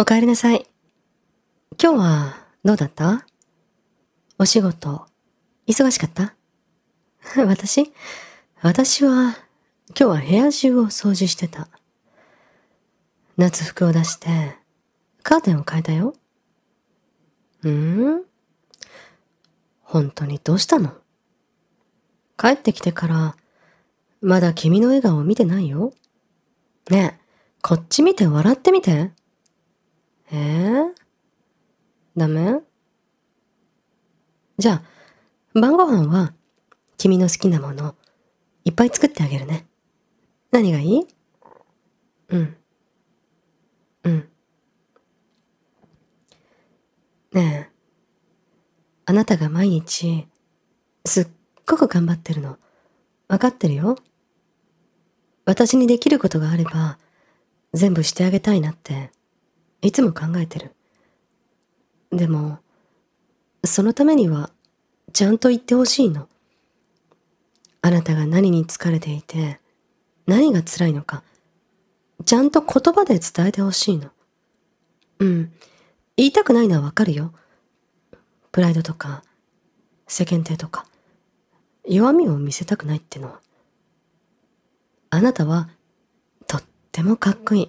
お帰りなさい。今日はどうだったお仕事、忙しかった 私私は、今日は部屋中を掃除してた。夏服を出して、カーテンを変えたよ。うん本当にどうしたの帰ってきてから、まだ君の笑顔を見てないよ。ねえ、こっち見て笑ってみて。えー、ダメじゃあ、晩ご飯は君の好きなものいっぱい作ってあげるね。何がいいうん。うん。ねえ、あなたが毎日すっごく頑張ってるの分かってるよ。私にできることがあれば全部してあげたいなっていつも考えてる。でも、そのためには、ちゃんと言ってほしいの。あなたが何に疲れていて、何が辛いのか、ちゃんと言葉で伝えてほしいの。うん。言いたくないのはわかるよ。プライドとか、世間体とか、弱みを見せたくないってのは。あなたは、とってもかっこいい。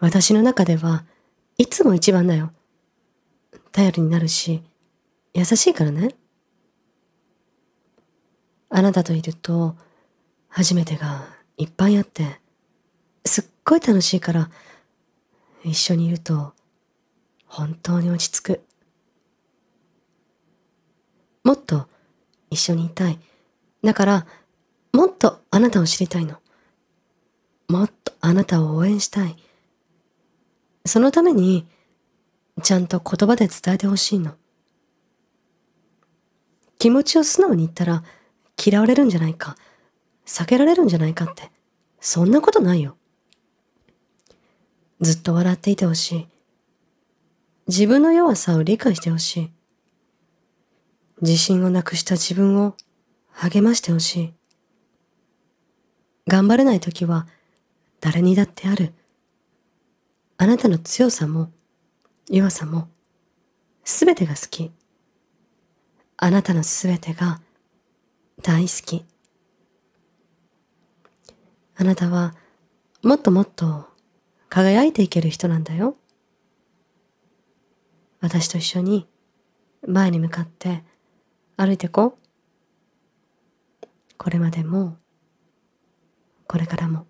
私の中ではいつも一番だよ。頼りになるし、優しいからね。あなたといると、初めてがいっぱいあって、すっごい楽しいから、一緒にいると、本当に落ち着く。もっと一緒にいたい。だから、もっとあなたを知りたいの。もっとあなたを応援したい。そのために、ちゃんと言葉で伝えてほしいの。気持ちを素直に言ったら、嫌われるんじゃないか、避けられるんじゃないかって、そんなことないよ。ずっと笑っていてほしい。自分の弱さを理解してほしい。自信をなくした自分を励ましてほしい。頑張れない時は誰にだってあるあなたの強さも弱さも全てが好き。あなたの全てが大好き。あなたはもっともっと輝いていける人なんだよ。私と一緒に前に向かって歩いてこ。う。これまでも、これからも。